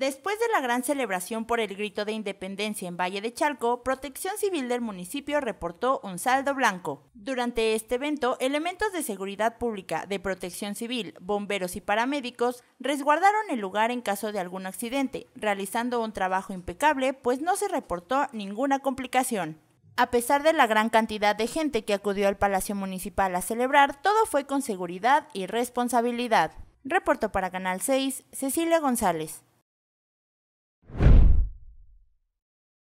Después de la gran celebración por el grito de independencia en Valle de Chalco, Protección Civil del municipio reportó un saldo blanco. Durante este evento, elementos de seguridad pública, de protección civil, bomberos y paramédicos resguardaron el lugar en caso de algún accidente, realizando un trabajo impecable, pues no se reportó ninguna complicación. A pesar de la gran cantidad de gente que acudió al Palacio Municipal a celebrar, todo fue con seguridad y responsabilidad. Reportó para Canal 6, Cecilia González.